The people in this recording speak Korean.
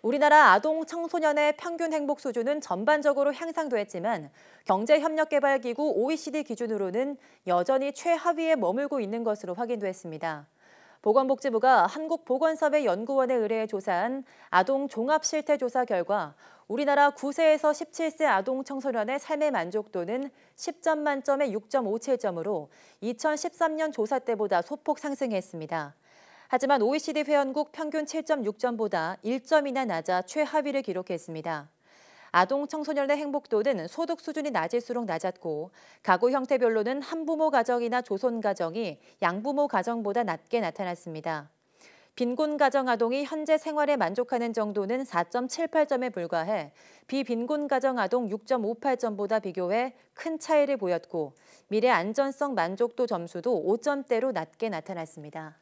우리나라 아동 청소년의 평균 행복 수준은 전반적으로 향상됐지만 경제협력개발기구 OECD 기준으로는 여전히 최하위에 머물고 있는 것으로 확인됐습니다. 보건복지부가 한국보건사회 연구원에 의뢰해 조사한 아동 종합 실태 조사 결과 우리나라 9세에서 17세 아동 청소년의 삶의 만족도는 10점 만점에 6.57점으로 2013년 조사 때보다 소폭 상승했습니다. 하지만 OECD 회원국 평균 7.6점보다 1점이나 낮아 최하위를 기록했습니다. 아동 청소년의 행복도는 소득 수준이 낮을수록 낮았고 가구 형태별로는 한부모 가정이나 조손 가정이 양부모 가정보다 낮게 나타났습니다. 빈곤 가정 아동이 현재 생활에 만족하는 정도는 4.78점에 불과해 비빈곤 가정 아동 6.58점보다 비교해 큰 차이를 보였고 미래 안전성 만족도 점수도 5점대로 낮게 나타났습니다.